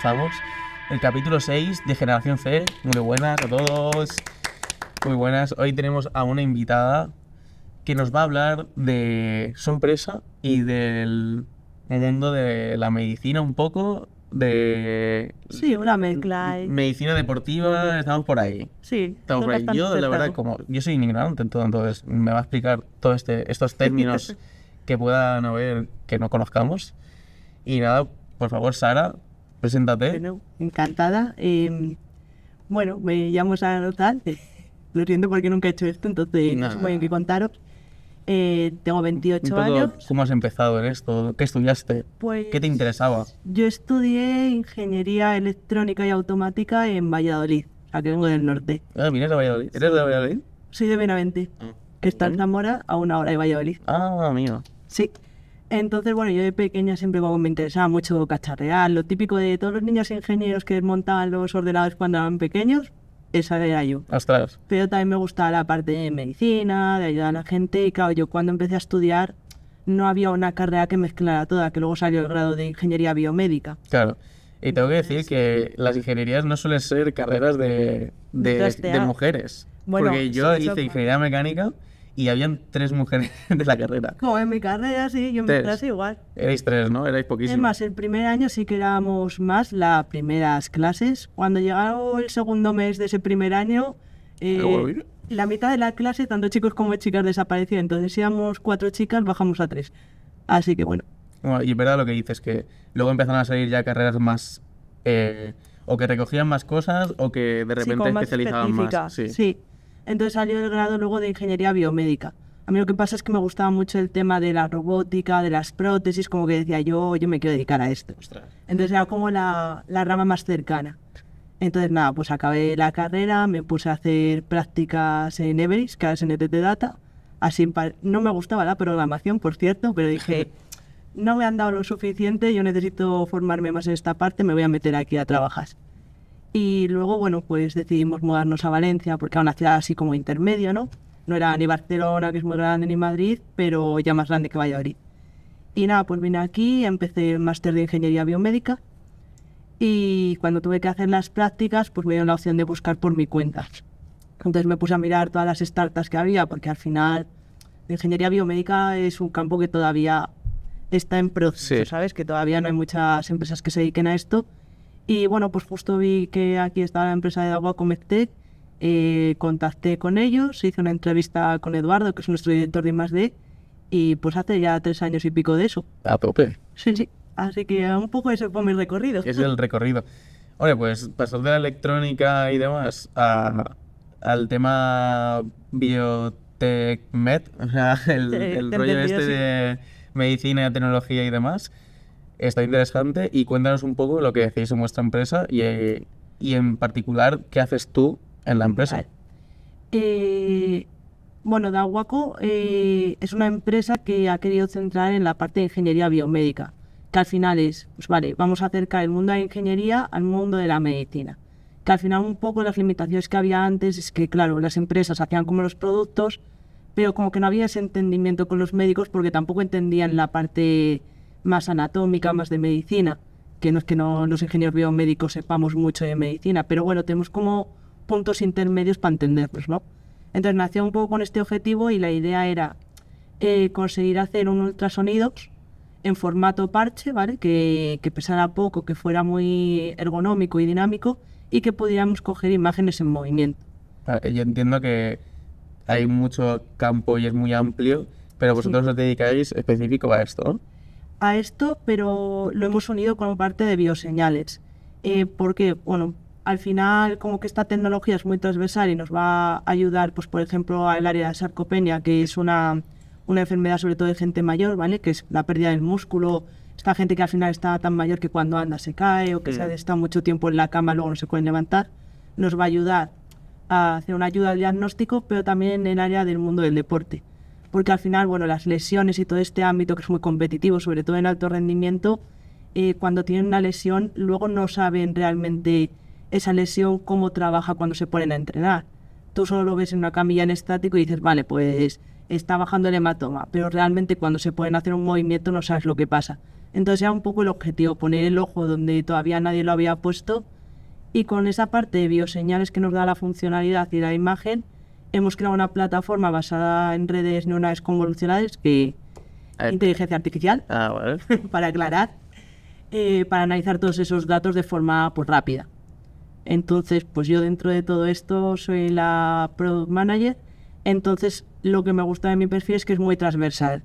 comenzamos el capítulo 6 de Generación C. Muy buenas a todos. Muy buenas. Hoy tenemos a una invitada que nos va a hablar de su empresa y del mundo de la medicina un poco, de... Sí, una mezcla. Medicina deportiva, estamos por ahí. Sí. Yo, la verdad, como yo soy ignorante en todo, entonces me va a explicar todos este, estos términos que puedan haber que no conozcamos. Y nada, por favor, Sara, Preséntate. Bueno, encantada. Em, bueno, me llamo Sara notar, Lo siento porque nunca he hecho esto, entonces no, contaros. Eh, tengo 28 años. ¿Cómo has empezado en esto? ¿Qué estudiaste? ¿Qué te pues, interesaba? Yo estudié ingeniería electrónica y automática en Valladolid, aquí vengo del norte. Ah, mira, Valladolid. ¿Eres de Valladolid? Soy de Benavente, ah. que está en mm. Zamora a una hora de Valladolid. Ah, amigo. Sí. Entonces, bueno, yo de pequeña siempre me interesaba mucho cacharrear, lo típico de todos los niños ingenieros que montaban los ordenadores cuando eran pequeños, esa era yo. Astras. Pero también me gustaba la parte de medicina, de ayudar a la gente, y claro, yo cuando empecé a estudiar no había una carrera que mezclara toda, que luego salió el grado de ingeniería biomédica. Claro. Y tengo que decir que las ingenierías no suelen ser carreras de, de, mujeres. porque yo hice ingeniería mecánica y habían tres mujeres de la carrera. Como en mi carrera sí, yo en mi clase igual. Erais tres, ¿no? Erais poquísimos. Es más, el primer año sí que éramos más las primeras clases. Cuando llegó el segundo mes de ese primer año, eh, la mitad de la clase, tanto chicos como chicas, desaparecía. Entonces éramos cuatro chicas, bajamos a tres. Así que bueno. y es verdad lo que dices, que luego empezaron a salir ya carreras más... Eh, o que recogían más cosas o que de repente especializaban más. Sí. sí. Entonces salió el grado luego de ingeniería biomédica. A mí lo que pasa es que me gustaba mucho el tema de la robótica, de las prótesis, como que decía yo, yo me quiero dedicar a esto. Entonces era como la, rama más cercana. Entonces, nada, pues acabé la carrera, me puse a hacer prácticas en Everest, que es NTT e Data. Así, no me gustaba la programación, por cierto, pero dije, no me han dado lo suficiente, yo necesito formarme más en esta parte, me voy a meter aquí a trabajar. Y luego, bueno, pues decidimos mudarnos a Valencia, porque era una ciudad así como intermedia, ¿no? No era ni Barcelona, que es muy grande, ni Madrid, pero ya más grande que Valladolid. Y nada, pues vine aquí, empecé el máster de Ingeniería Biomédica y cuando tuve que hacer las prácticas, pues me dieron la opción de buscar por mi cuenta. Entonces me puse a mirar todas las startups que había, porque al final la ingeniería biomédica es un campo que todavía está en proceso, ¿sabes? Que todavía no hay muchas empresas que se dediquen a esto y bueno, pues justo vi que aquí estaba la empresa de agua Comectec, eh, contacté con ellos, hice una entrevista con Eduardo, que es nuestro director de I+.D., y pues hace ya tres años y pico de eso. A tope. Sí, sí. Así que un poco ese fue mi recorrido. Es el recorrido. Oye, pues pasar de la electrónica y demás al tema biotech med, o sea, el, rollo este de medicina, tecnología y demás. Está interesante y cuéntanos un poco lo que hacéis en vuestra empresa eh, y, en particular qué haces tú en la empresa. Eh, bueno, Dahuaco eh, es una empresa que ha querido centrar en la parte de ingeniería biomédica, que al final es, pues vale, vamos a acercar el mundo de la ingeniería al mundo de la medicina. Que al final un poco las limitaciones que había antes es que, claro, las empresas hacían como los productos, pero como que no había ese entendimiento con los médicos porque tampoco entendían la parte más anatómica, más de medicina, que no es que no, los ingenieros biomédicos sepamos mucho de medicina, pero bueno, tenemos como puntos intermedios para entenderlos, ¿no? Entonces nació un poco con este objetivo y la idea era eh, conseguir hacer un ultrasonido en formato parche, ¿vale? Que, que, pesara poco, que fuera muy ergonómico y dinámico y que pudiéramos coger imágenes en movimiento. Ah, eh, yo entiendo que hay mucho campo y es muy amplio, pero vosotros os dedicáis específico a esto. ¿no? a esto, pero lo hemos unido como parte de bioseñales. Eh, porque, bueno, al final como que esta tecnología es muy transversal y nos va a ayudar, pues por ejemplo, al área de sarcopenia, que es una, una enfermedad sobre todo de gente mayor, ¿vale? Que es la pérdida del músculo, esta gente que al final está tan mayor que cuando anda se cae o que se ha mm. estado mucho tiempo en la cama luego no se pueden levantar, nos va a ayudar a hacer una ayuda al diagnóstico, pero también en el área del mundo del deporte porque al final, bueno, las lesiones y todo este ámbito que es muy competitivo, sobre todo en alto rendimiento, eh, cuando tienen una lesión, luego no saben realmente esa lesión cómo trabaja cuando se ponen a entrenar. Tú solo lo ves en una camilla en estático y dices, vale, pues está bajando el hematoma, pero realmente cuando se pueden hacer un movimiento no sabes lo que pasa. Entonces era un poco el objetivo, poner el ojo donde todavía nadie lo había puesto y con esa parte de bioseñales que nos da la funcionalidad y la imagen, hemos creado una plataforma basada en redes neuronales convolucionales que inteligencia artificial ah, para aclarar eh, para analizar todos esos datos de forma pues rápida entonces pues yo dentro de todo esto soy la product manager entonces lo que me gusta de mi perfil es que es muy transversal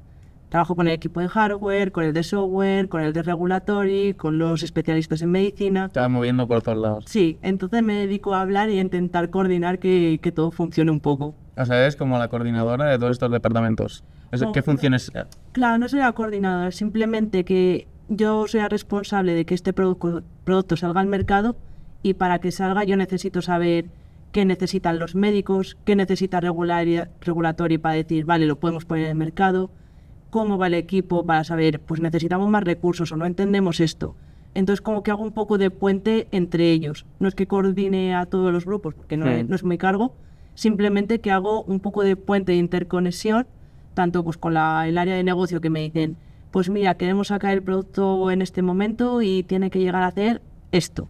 Trabajo con el equipo de hardware, con el de software, con el de regulatory, con los especialistas en medicina. Estaba moviendo por todos lados. Sí, entonces me dedico a hablar y a intentar coordinar que, que todo funcione un poco. O sea, es como la coordinadora de todos estos departamentos. ¿Qué funciones? Claro, no soy la coordinadora, simplemente que yo soy responsable de que este producto salga al mercado y para que salga yo necesito saber qué necesitan los médicos, qué necesita regulatory para decir, vale, lo podemos poner en el mercado, cómo va el equipo para saber, pues necesitamos más recursos o no entendemos esto. Entonces, como que hago un poco de puente entre ellos. No es que coordine a todos los grupos, porque no, es, no mi cargo, simplemente que hago un poco de puente de interconexión, tanto pues con el área de negocio que me dicen, pues mira, queremos sacar el producto en este momento y tiene que llegar a hacer esto.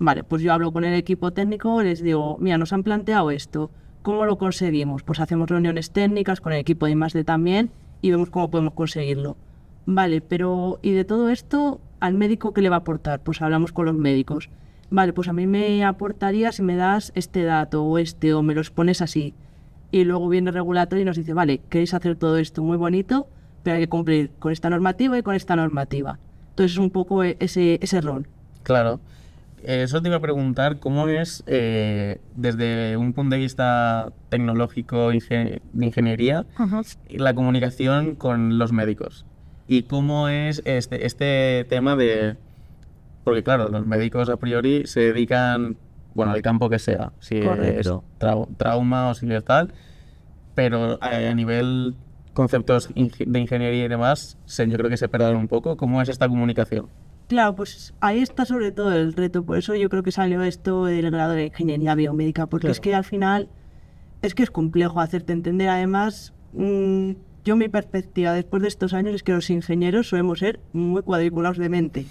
Vale, pues yo hablo con el equipo técnico, les digo, mira, nos han planteado esto, ¿cómo lo conseguimos? Pues hacemos reuniones técnicas con el equipo de más de también y vemos cómo podemos conseguirlo. Vale, pero ¿y de todo esto al médico qué le va a aportar? Pues hablamos con los médicos. Vale, pues a mí me aportaría si me das este dato o este o me los pones así. Y luego viene el regulador y nos dice, vale, queréis hacer todo esto muy bonito, pero hay que cumplir con esta normativa y con esta normativa. Entonces es un poco e-, ese, ese rol. Claro eso te iba a preguntar, ¿cómo es eh, desde un punto de vista tecnológico de ingeniería la comunicación con los médicos? ¿Y cómo es este, este, tema de... Porque claro, los médicos a priori se dedican, bueno, al campo que sea, si es trauma o si es tal, pero a, nivel conceptos de ingeniería y demás, yo creo que se perdonan un poco. ¿Cómo es esta comunicación? Claro, pues ahí está sobre todo el reto. Por eso yo creo que salió esto del grado de ingeniería biomédica, porque es que al final es que es complejo hacerte entender. Además, mm, yo mi perspectiva después de estos años es que los ingenieros solemos ser muy cuadriculados de mente.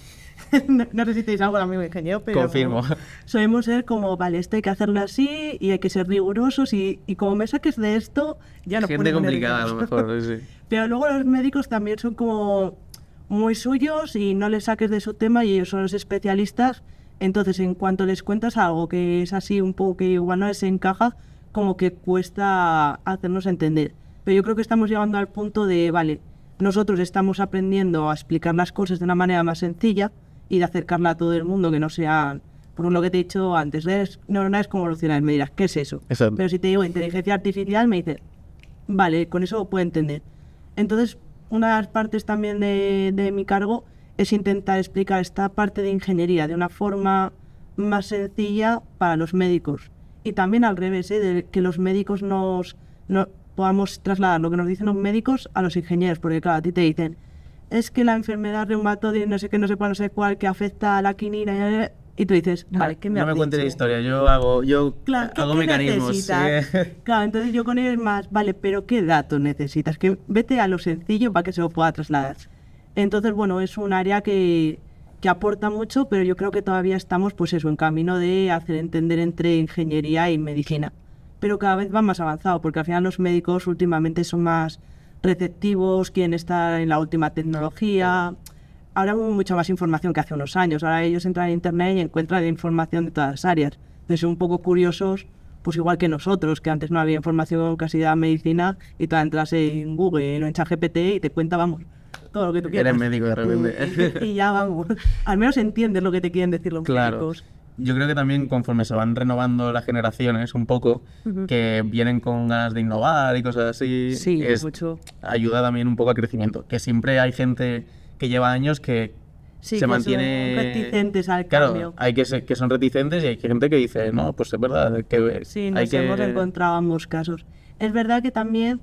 no, sé si algo amigo ingeniero, pero... Confirmo. solemos ser como, vale, esto hay que hacerlo así y hay que ser rigurosos y, como me saques de esto, ya no Gente complicada a lo mejor, sí. pero luego los médicos también son como muy suyos y no les saques de su tema y ellos son los especialistas. Entonces, en cuanto les cuentas algo que es así un poco que igual no les encaja, como que cuesta hacernos entender. Pero yo creo que estamos llegando al punto de, vale, nosotros estamos aprendiendo a explicar las cosas de una manera más sencilla y de acercarla a todo el mundo, que no sea, por lo que te he dicho antes, de neuronales convolucionales. Me dirás, ¿qué es eso? Pero si te digo inteligencia artificial, me dices, vale, con eso puedo entender. Entonces, una de las partes también de, mi cargo es intentar explicar esta parte de ingeniería de una forma más sencilla para los médicos. Y también al revés, ¿eh? de que los médicos nos, podamos trasladar lo que nos dicen los médicos a los ingenieros, porque claro, a ti te dicen, es que la enfermedad reumatoide, no sé qué, no sé cuál, no sé cuál, que afecta a la quinina, y eh, y tú dices, vale, ¿qué me No me cuentes la historia, yo hago, yo hago mecanismos. claro, entonces yo con él más, vale, pero ¿qué datos necesitas? Que vete a lo sencillo para que se lo pueda trasladar. Entonces, bueno, es un área que, aporta mucho, pero yo creo que todavía estamos, pues eso, en camino de hacer entender entre ingeniería y medicina. Pero cada vez va más avanzado, porque al final los médicos últimamente son más receptivos, quieren estar en la última tecnología ahora hay mucha más información que hace unos años. Ahora ellos entran en Internet y encuentran información de todas las áreas. Entonces son un poco curiosos, pues igual que nosotros, que antes no había información casi de medicina y tú entras en Google, en ChatGPT y te cuenta, vamos, todo lo que tú quieras. Eres médico de repente. Y, ya vamos. Al menos entiendes lo que te quieren decir los claro. Yo creo que también conforme se van renovando las generaciones un poco, que vienen con ganas de innovar y cosas así, sí, es, mucho. ayuda también un poco al crecimiento. Que siempre hay gente que lleva años que se que reticentes al claro, hay que, ser, que son reticentes y hay gente que dice, no, pues es verdad. Que sí, nos que... hemos encontrado ambos casos. Es verdad que también...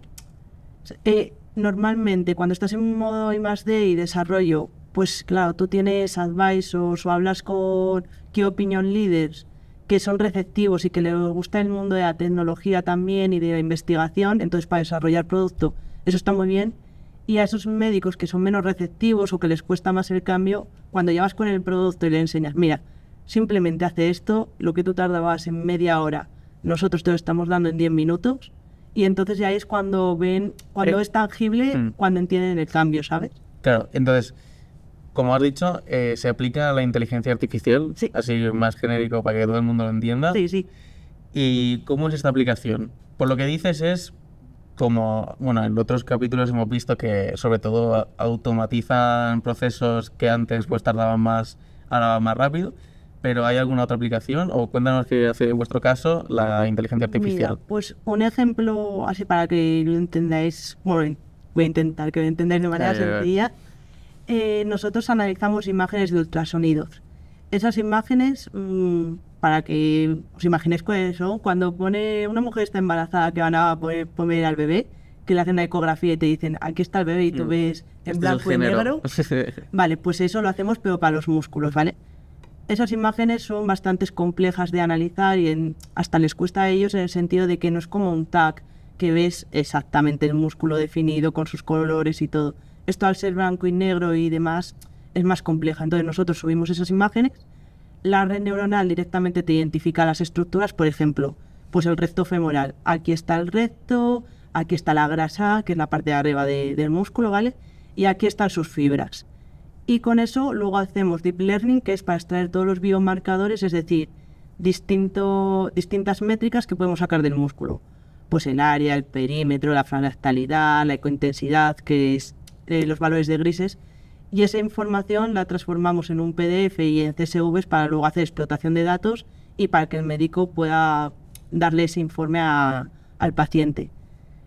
Eh, normalmente cuando estás en un modo I más D y desarrollo, pues claro, tú tienes advisors o hablas con qué opinion leaders que son receptivos y que les gusta el mundo de la tecnología también y de la investigación, entonces para desarrollar producto, eso está muy bien, y a esos médicos que son menos receptivos o que les cuesta más el cambio, cuando llevas con el producto y le enseñas, mira, simplemente hace esto, lo que tú tardabas en media hora, nosotros te lo estamos dando en 10 minutos, y entonces ya es cuando ven, cuando eh, es tangible, mm. cuando entienden el cambio, ¿sabes? Claro, entonces, como has dicho, eh, se aplica a la inteligencia artificial, así más genérico para que todo el mundo lo entienda. Sí, sí. ¿Y cómo es esta aplicación? Por lo que dices es como, bueno, en otros capítulos hemos visto que sobre todo automatizan procesos que antes pues tardaban más, ahora más rápido, pero ¿hay alguna otra aplicación? O cuéntanos qué hace en vuestro caso la inteligencia artificial. pues un ejemplo así para que lo entendáis, voy a intentar que lo entendáis de manera sencilla. Eh, nosotros analizamos imágenes de ultrasonidos. Esas imágenes... Mm, para que os imaginéis con eso, cuando pone una mujer está embarazada que van a poder poner al bebé, que le hacen una ecografía y te dicen, aquí está el bebé y tú mm. ves en este blanco y negro. vale, pues eso lo hacemos pero para los músculos, ¿vale? Esas imágenes son bastante complejas de analizar y hasta les cuesta a ellos en el sentido de que no es como un tag que ves exactamente el músculo definido con sus colores y todo. Esto al ser blanco y negro y demás es más compleja. Entonces nosotros subimos esas imágenes la red neuronal directamente te identifica las estructuras, por ejemplo, pues el recto femoral. Aquí está el recto, aquí está la grasa, que es la parte de arriba del músculo, ¿vale? Y aquí están sus fibras. Y con eso luego hacemos deep learning, que es para extraer todos los biomarcadores, es decir, distinto, distintas métricas que podemos sacar del músculo. Pues el área, el perímetro, la fractalidad, la ecointensidad, que es eh, los valores de grises, y esa información la transformamos en un PDF y en CSV para luego hacer explotación de datos y para que el médico pueda darle ese informe al paciente.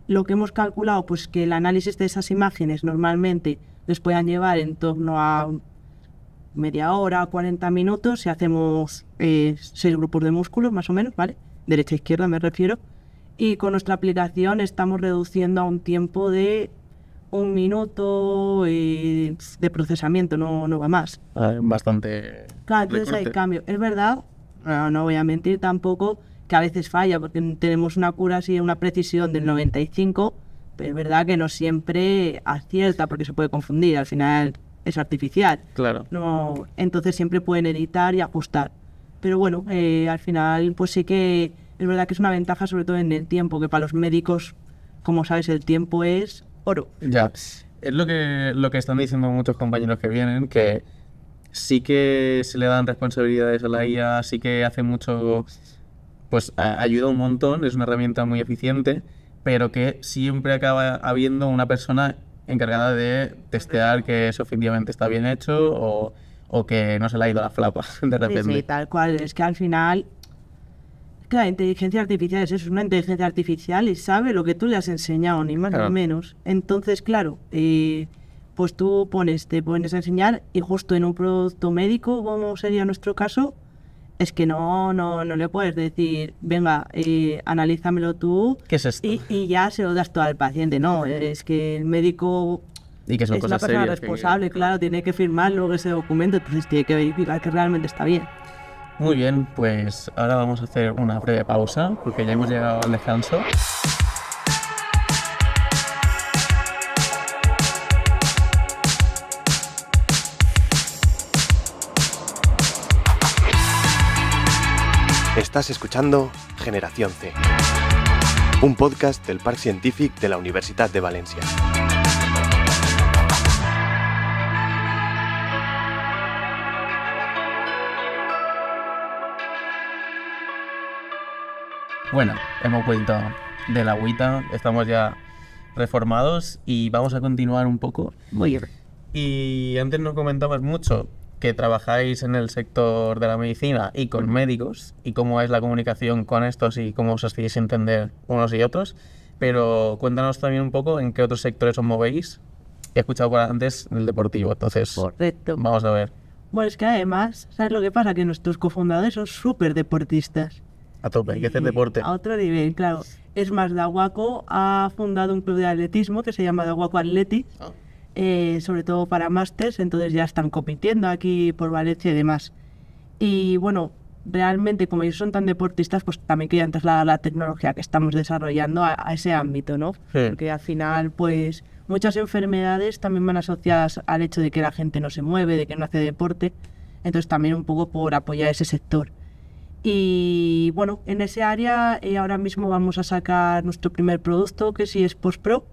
Lo que hemos calculado, pues que el análisis de esas imágenes normalmente les puedan llevar en torno a media hora, 40 minutos, si hacemos eh, seis grupos de músculos más o menos, ¿vale? Derecha e izquierda me refiero. Y con nuestra aplicación estamos reduciendo a un tiempo de un minuto eh, de procesamiento, no, va más. Ah, bastante. Claro, entonces hay cambio. Es verdad, no, voy a mentir tampoco, que a veces falla, porque tenemos una cura así, una precisión del 95, pero es verdad que no siempre acierta, porque se puede confundir, al final es artificial. Claro. No, entonces siempre pueden editar y ajustar. Pero bueno, eh, al final, pues sí que es verdad que es una ventaja, sobre todo en el tiempo, que para los médicos, como sabes, el tiempo es oro. Ya, es lo que, lo que están diciendo muchos compañeros que vienen, que sí que se le dan responsabilidades a la IA, sí que hace mucho, pues ayuda un montón, es una herramienta muy eficiente, pero que siempre acaba habiendo una persona encargada de testear que eso efectivamente está bien hecho o, que no se le ha ido la flapa de repente. sí, tal cual, es que al final Claro, inteligencia artificial es eso, una inteligencia artificial y sabe lo que tú le has enseñado, ni más ni menos. Entonces, claro, eh, pues tú pones, te pones a enseñar y justo en un producto médico, como sería nuestro caso, es que no, no, no le puedes decir, venga, eh, analízamelo tú Y, ya se lo das todo al paciente. No, es que el médico y que es cosas persona responsable, claro, tiene que firmar luego ese documento, entonces tiene que verificar que realmente está bien. Muy bien, pues ahora vamos a hacer una breve pausa porque ya hemos llegado al descanso. Estás escuchando Generación C, un podcast del Parque Scientific de la Universidad de Valencia. Bueno, hemos vuelto de la agüita, estamos ya reformados y vamos a continuar un poco. Muy bien. Y antes nos comentabas mucho que trabajáis en el sector de la medicina y con médicos y cómo es la comunicación con estos y cómo os hacéis entender unos y otros. Pero cuéntanos también un poco en qué otros sectores os movéis. He escuchado para antes el deportivo, entonces vamos a ver. Bueno, es que además, ¿sabes lo que pasa? Que nuestros cofundadores son súper deportistas a tope, hay que hacer deporte. A otro nivel, claro. Es más, Guaco ha fundado un club de atletismo que se llama Dahuaco Atleti, ah. eh, sobre todo para másters, entonces ya están compitiendo aquí por Valencia y demás. Y bueno, realmente como ellos son tan deportistas, pues también querían trasladar la tecnología que estamos desarrollando a, ese ámbito, ¿no? Porque al final, pues muchas enfermedades también van asociadas al hecho de que la gente no se mueve, de que no hace deporte. Entonces también un poco por apoyar ese sector. Y bueno, en ese área eh, ahora mismo vamos a sacar nuestro primer producto, que sí es Post Pro,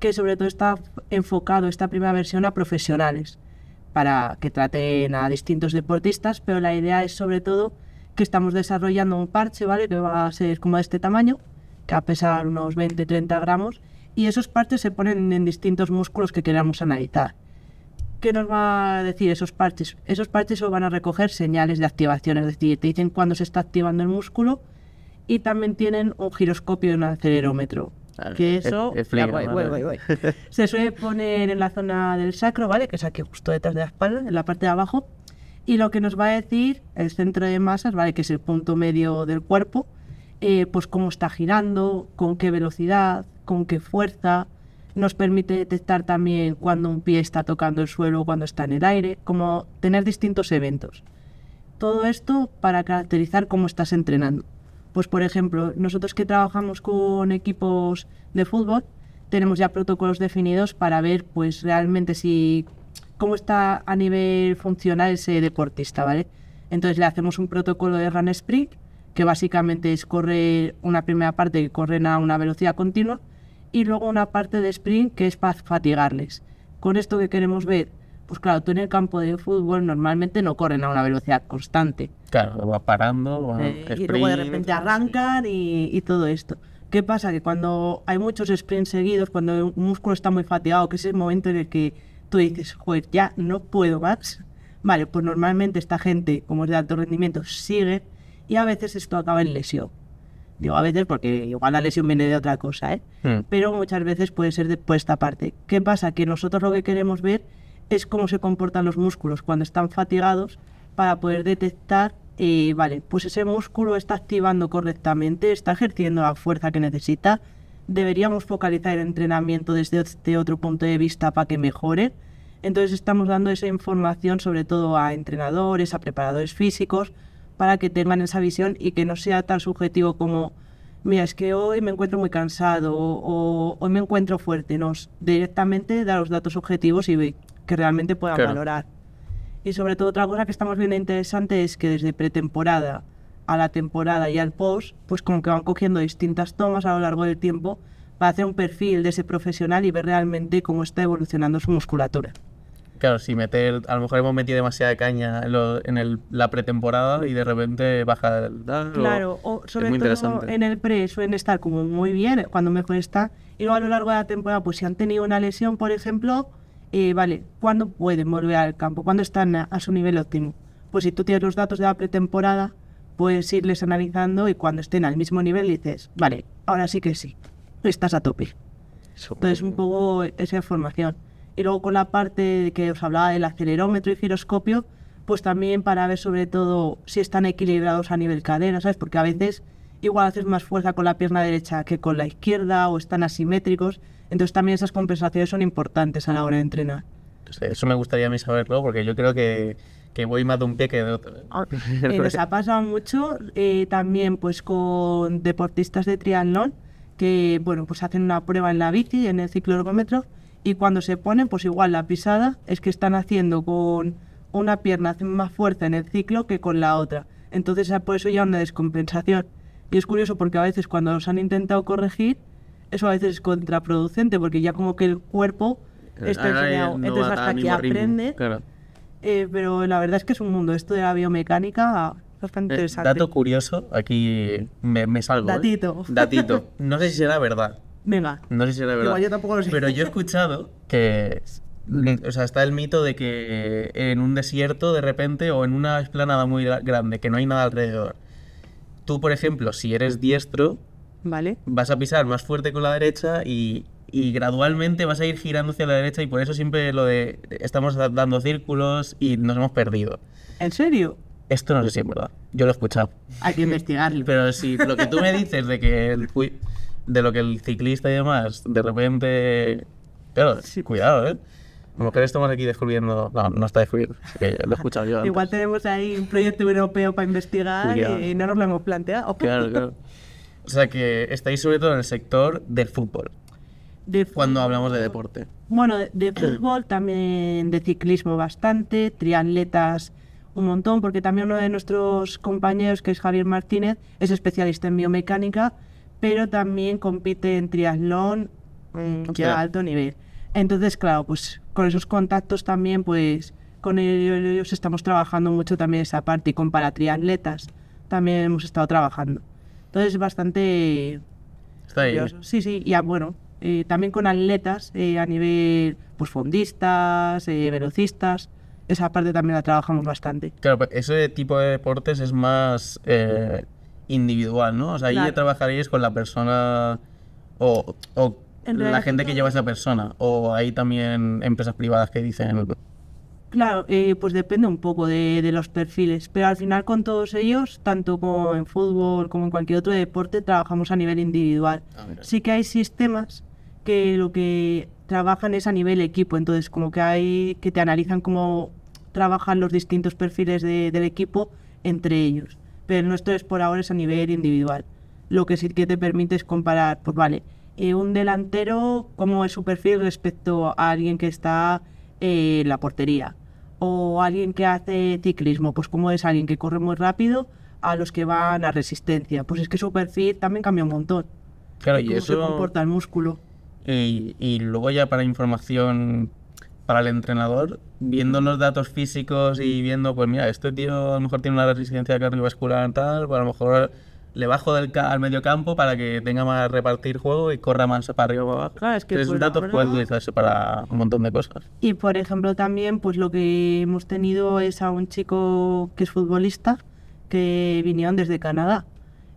que sobre todo está enfocado esta primera versión a profesionales, para que traten a distintos deportistas, pero la idea es sobre todo que estamos desarrollando un parche, ¿vale? Que va a ser como de este tamaño, que va a pesar unos 20-30 gramos, y esos parches se ponen en distintos músculos que queramos analizar. ¿qué nos va a decir esos parches? Esos parches van a recoger señales de activación, es decir, te dicen cuándo se está activando el músculo y también tienen un giroscopio y un acelerómetro. que eso se suele poner en la zona del sacro, ¿vale? Que es aquí justo detrás de la espalda, en la parte de abajo. Y lo que nos va a decir el centro de masas, ¿vale? Que es el punto medio del cuerpo, eh, pues cómo está girando, con qué velocidad, con qué fuerza, nos permite detectar también cuando un pie está tocando el suelo, o cuando está en el aire, como tener distintos eventos. Todo esto para caracterizar cómo estás entrenando. Pues por ejemplo, nosotros que trabajamos con equipos de fútbol, tenemos ya protocolos definidos para ver pues realmente si cómo está a nivel funcional ese deportista, ¿vale? Entonces le hacemos un protocolo de run sprint, que básicamente es correr una primera parte que corren a una velocidad continua, y luego una parte de sprint que es para fatigarles. Con esto que queremos ver, pues claro, tú en el campo de fútbol normalmente no corren a una velocidad constante. Claro, va parando, sprint, eh, y luego de repente arrancan y, todo esto. ¿Qué pasa? Que cuando hay muchos sprints seguidos, cuando un músculo está muy fatigado, que es el momento en el que tú dices, joder, ya no puedo más. Vale, pues normalmente esta gente, como es de alto rendimiento, sigue y a veces esto acaba en lesión. Digo a veces porque igual la lesión viene de otra cosa, ¿eh? Hmm. Pero muchas veces puede ser de puesta esta parte. ¿Qué pasa? Que nosotros lo que queremos ver es cómo se comportan los músculos cuando están fatigados para poder detectar, eh, vale, pues ese músculo está activando correctamente, está ejerciendo la fuerza que necesita. Deberíamos focalizar el entrenamiento desde este otro punto de vista para que mejore. Entonces estamos dando esa información sobre todo a entrenadores, a preparadores físicos, para que tengan esa visión y que no sea tan subjetivo como, mira, es que hoy me encuentro muy cansado o, hoy me encuentro fuerte. nos directamente da los datos objetivos y que realmente puedan valorar. Y sobre todo otra cosa que estamos viendo interesante es que desde pretemporada a la temporada y al post, pues como que van cogiendo distintas tomas a lo largo del tiempo para hacer un perfil de ese profesional y ver realmente cómo está evolucionando su musculatura. Claro, si meter, a lo mejor hemos metido demasiada caña en, la pretemporada y de repente baja el dar Claro, o, sobre todo en el pre suelen estar como muy bien, cuando mejor está. Y luego a lo largo de la temporada, pues si han tenido una lesión, por ejemplo, eh, vale, ¿cuándo pueden volver al campo? ¿Cuándo están a, su nivel óptimo? Pues si tú tienes los datos de la pretemporada, puedes irles analizando y cuando estén al mismo nivel dices, vale, ahora sí que sí, estás a tope. Entonces, un poco esa formación. Y luego con la parte que os hablaba del acelerómetro y giroscopio, pues también para ver sobre todo si están equilibrados a nivel cadera, ¿sabes? Porque a veces igual haces más fuerza con la pierna derecha que con la izquierda o están asimétricos. Entonces también esas compensaciones son importantes a la hora de entrenar. Eso me gustaría a mí saberlo porque yo creo que, que voy más de un pie que de otro. Ah, eh, nos ha pasado mucho eh, también pues con deportistas de triatlón que bueno pues hacen una prueba en la bici, en el ciclorgómetro y cuando se ponen, pues igual la pisada es que están haciendo con una pierna, más fuerza en el ciclo que con la otra. Entonces, ah, por eso ya una descompensación. Y es curioso porque a veces cuando los han intentado corregir, eso a veces es contraproducente porque ya como que el cuerpo eh, está enseñado. Entonces, hasta que aprende. Eh, pero la verdad es que es un mundo. Esto de la biomecánica bastante eh, interesante. Dato curioso, aquí me, salgo. Datito. Datito. No sé si será verdad, Venga. No sé si era verdad. yo tampoco lo sé. Pero yo he escuchado que o sea, está el mito de que en un desierto de repente o en una explanada muy grande que no hay nada alrededor. Tú, por ejemplo, si eres diestro, vale. vas a pisar más fuerte con la derecha y, gradualmente vas a ir girando hacia la derecha y por eso siempre lo de estamos dando círculos y nos hemos perdido. ¿En serio? Esto no sé si es verdad. Yo lo he escuchado. Hay que investigarlo. Pero si lo que tú me dices de que de lo que el ciclista y demás, de repente... Pero, sí. cuidado, ¿eh? Como que estamos aquí descubriendo. No, no está descubriendo, lo he escuchado yo. Igual tenemos ahí un proyecto europeo para investigar y, no nos lo hemos planteado. Claro, claro. O sea que estáis sobre todo en el sector del fútbol. De cuando hablamos de deporte. Bueno, de fútbol también, de ciclismo bastante, triatletas un montón, porque también uno de nuestros compañeros, que es Javier Martínez, es especialista en biomecánica pero también compite en triatlón mm, que a alto nivel. Entonces, claro, pues con esos contactos también, pues con ellos estamos trabajando mucho también esa parte y con para triatletas también hemos estado trabajando. Entonces, bastante... Está ahí. Sí, sí, y bueno, eh, también con atletas eh, a nivel pues fondistas, eh, velocistas, esa parte también la trabajamos bastante. Claro, pues, ese tipo de deportes es más individual, ¿no? O sea, ahí trabajaréis con la persona o, la gente que lleva esa persona, o hay también empresas privadas que dicen... Claro, eh, pues depende un poco de, los perfiles, pero al final con todos ellos, tanto como en fútbol como en cualquier otro deporte, trabajamos a nivel individual. Ah, sí que hay sistemas que lo que trabajan es a nivel equipo, entonces como que hay que te analizan cómo trabajan los distintos perfiles del equipo entre ellos pero no esto es por ahora es a nivel individual. Lo que sí que te permite es comparar, pues vale, eh, un delantero, cómo es su perfil respecto a alguien que está eh, en la portería, o alguien que hace ciclismo, pues cómo es alguien que corre muy rápido a los que van a resistencia. Pues es que su perfil también cambia un montón. Claro, y cómo eso... se comporta el músculo. Y, y luego ya para información para el entrenador, viendo los datos físicos y viendo, pues mira, este tío a lo mejor tiene una resistencia cardiovascular tal, pues a lo mejor le bajo del al medio campo para que tenga más repartir juego y corra más para arriba o para abajo. Claro, es que Esos pues, datos pueden utilizarse para un montón de cosas. Y por ejemplo también, pues lo que hemos tenido es a un chico que es futbolista, que vinieron desde Canadá.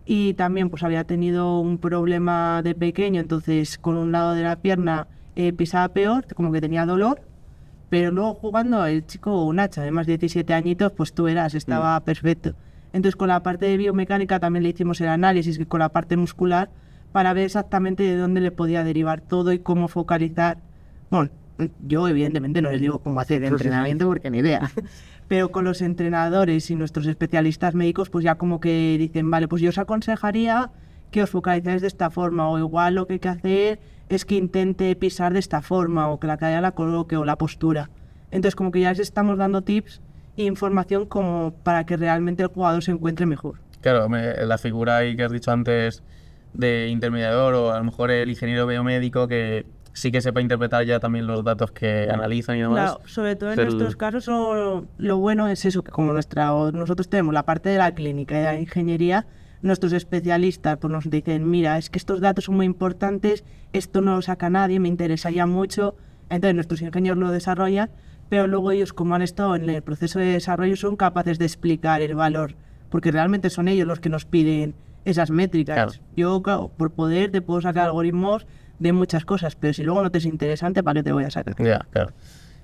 Y también pues había tenido un problema de pequeño, entonces con un lado de la pierna eh, pisaba peor, como que tenía dolor pero luego jugando, el chico, un hacha de más de 17 añitos, pues tú eras, estaba mm. perfecto. Entonces con la parte de biomecánica también le hicimos el análisis con la parte muscular para ver exactamente de dónde le podía derivar todo y cómo focalizar. Bueno, yo evidentemente no les digo cómo hacer el entrenamiento porque ni idea. Pero con los entrenadores y nuestros especialistas médicos, pues ya como que dicen, vale, pues yo os aconsejaría que os focalizáis de esta forma o igual lo que hay que hacer es que intente pisar de esta forma o que la cadera la coloque o la postura. Entonces como que ya les estamos dando tips e información como para que realmente el jugador se encuentre mejor. Claro, la figura ahí que has dicho antes de intermediador o a lo mejor el ingeniero biomédico que sí que sepa interpretar ya también los datos que analizan y demás. Claro, sobre todo en nuestros casos lo, lo, bueno es eso, que como nuestra, nosotros tenemos la parte de la clínica y de la ingeniería, nuestros especialistas pues nos dicen, mira, es que estos datos son muy importantes, esto no lo saca nadie, me interesaría mucho. Entonces nuestros ingenieros lo desarrollan, pero luego ellos, como han estado en el proceso de desarrollo, son capaces de explicar el valor, porque realmente son ellos los que nos piden esas métricas. Yo, por poder te puedo sacar algoritmos de muchas cosas, pero si luego no te es interesante, ¿para qué te voy a sacar?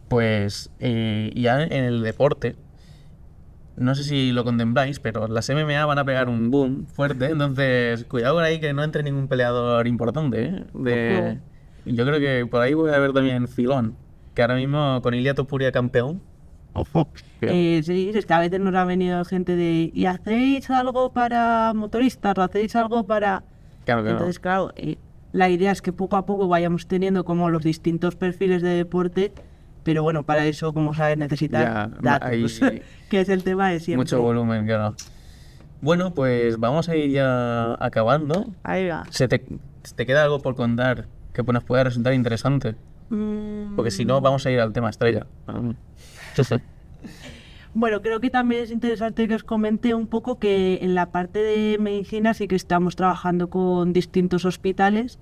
Pues eh, ya en el deporte, no sé si lo contempláis, pero las MMA van a pegar un boom fuerte, entonces cuidado por ahí que no entre ningún peleador importante. ¿eh? De... Yo creo que por ahí voy a ver también Filón, que ahora mismo con Ilia Topuria campeón. Eh, sí, es que a veces nos ha venido gente de ¿y hacéis algo para motoristas? ¿O hacéis algo para...? Claro claro. entonces, claro, eh, la idea es que poco a poco vayamos teniendo como los distintos perfiles de deporte pero bueno, para eso, como sabes, necesitas datos, que es el tema de siempre. Mucho volumen, claro. Bueno, pues vamos a ir ya acabando. Ahí va. ¿Se te, queda algo por contar que nos pueda resultar interesante? Mm. Porque si no, vamos a ir al tema estrella. Bueno, creo que también es interesante que os comente un poco que en la parte de medicina sí que estamos trabajando con distintos hospitales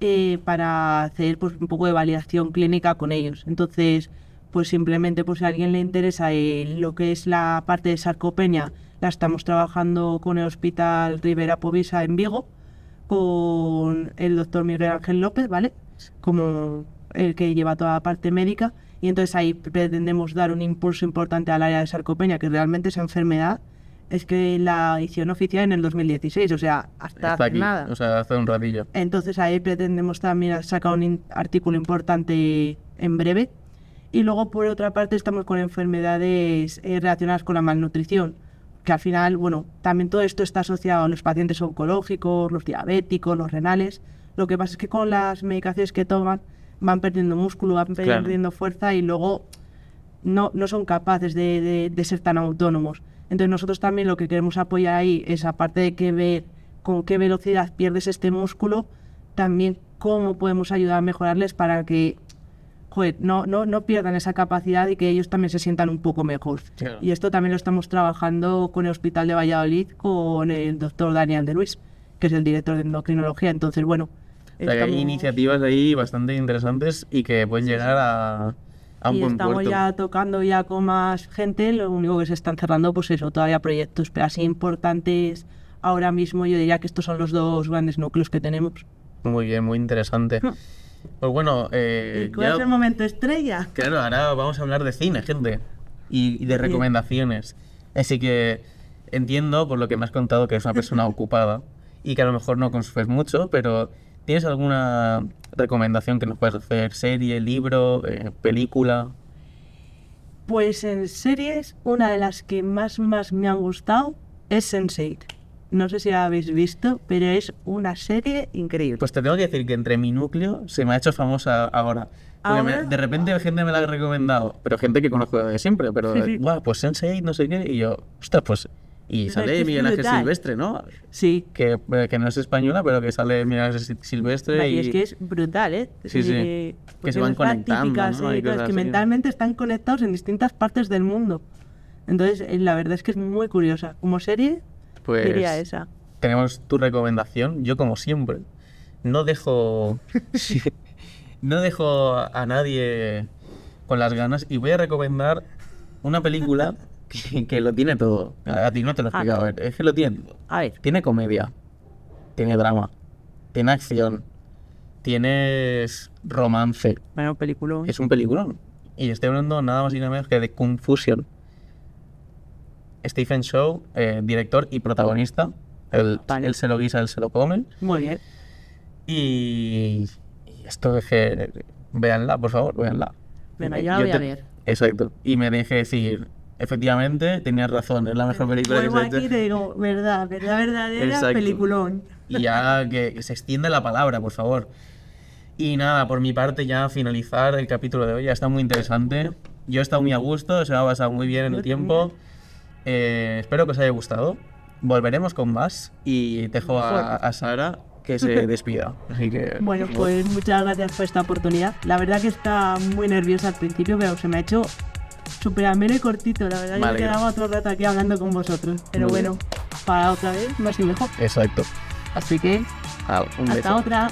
eh, para hacer pues, un poco de validación clínica con ellos. Entonces, pues simplemente pues, si a alguien le interesa lo que es la parte de sarcopenia, la estamos trabajando con el Hospital Rivera Povisa en Vigo, con el doctor Miguel Ángel López, ¿vale? Como el que lleva toda la parte médica. Y entonces ahí pretendemos dar un impulso importante al área de sarcopenia, que realmente es enfermedad es que la edición oficial en el 2016, o sea, hasta aquí, nada. O sea, hace un ratillo. Entonces ahí pretendemos también sacar un artículo importante en breve. Y luego, por otra parte, estamos con enfermedades eh, relacionadas con la malnutrición, que al final, bueno, también todo esto está asociado a los pacientes oncológicos, los diabéticos, los renales. Lo que pasa es que con las medicaciones que toman van perdiendo músculo, van perdiendo fuerza y luego no, no son capaces de, de ser tan autónomos. Entonces nosotros también lo que queremos apoyar ahí es, aparte de que ver con qué velocidad pierdes este músculo, también cómo podemos ayudar a mejorarles para que no, no, no pierdan esa capacidad y que ellos también se sientan un poco mejor. Y esto también lo estamos trabajando con el Hospital de Valladolid, con el doctor Daniel de Luis, que es el director de endocrinología. Entonces, bueno, Hay iniciativas ahí bastante interesantes y que pueden llegar a, y estamos ya tocando ya con más gente, lo único que se están cerrando, pues eso, todavía proyectos pero así importantes. Ahora mismo yo diría que estos son los dos grandes núcleos que tenemos. Muy bien, muy interesante. Hmm. Pues bueno... Eh, ¿Cuál es el momento estrella? Claro, ahora vamos a hablar de cine, gente, y, de recomendaciones. Así que entiendo, por lo que me has contado, que es una persona ocupada y que a lo mejor no consumes mucho, pero ¿Tienes alguna recomendación que nos puedas hacer? ¿Serie, libro, eh, película? Pues en series, una de las que más, más me han gustado es Sense8. No sé si la habéis visto, pero es una serie increíble. Pues te tengo que decir que entre mi núcleo se me ha hecho famosa ahora. de repente gente me la ha recomendado, pero gente que conozco de siempre, pero sí, pues Sense8, no sé qué, y yo, pues y sale Miguel Silvestre, ¿no? Sí. Que, eh, que, no es española, pero que sale Miguel Silvestre. y es que es brutal, ¿eh? Sí, sí. que se van conectando. ¿no? es eh, que mentalmente están conectados en distintas partes del mundo. Entonces, eh, la verdad es que es muy curiosa. Como serie, pues, diría esa. Tenemos tu recomendación. Yo, como siempre, no dejo. no dejo a nadie con las ganas y voy a recomendar una película que, lo tiene todo. A, ti no te lo he ah, explicado, ver, es que lo tiene A ver. Tiene comedia, tiene drama, tiene acción, tienes romance. Bueno, peliculón. Es un peliculón. Y estoy hablando nada más y nada menos que de Confusion. Stephen Shaw, eh, director y protagonista. Él, se lo guisa, él se lo come. Muy bien. Y, esto es que. Véanla, por favor, véanla. Venga, eh, ya la voy a ver. Exacto. Y me deje decir, Efectivamente, tenías razón, es la mejor película que se aquí digo, verdad, verdad verdadera, peliculón. Y ya que, se extiende la palabra, por favor. Y nada, por mi parte ya finalizar el capítulo de hoy, ya está muy interesante. Yo he estado muy a gusto, se ha pasado muy bien en el tiempo. Eh, espero que os haya gustado. Volveremos con más y dejo a, a Sara que se despida. bueno, pues muchas gracias por esta oportunidad. La verdad que está muy nerviosa al principio, pero se me ha hecho Super ameno y cortito, la verdad. Yo me quedaba otro rato aquí hablando con vosotros. Pero bueno, para otra vez, más y mejor. Exacto. Así que, ah, hasta otra.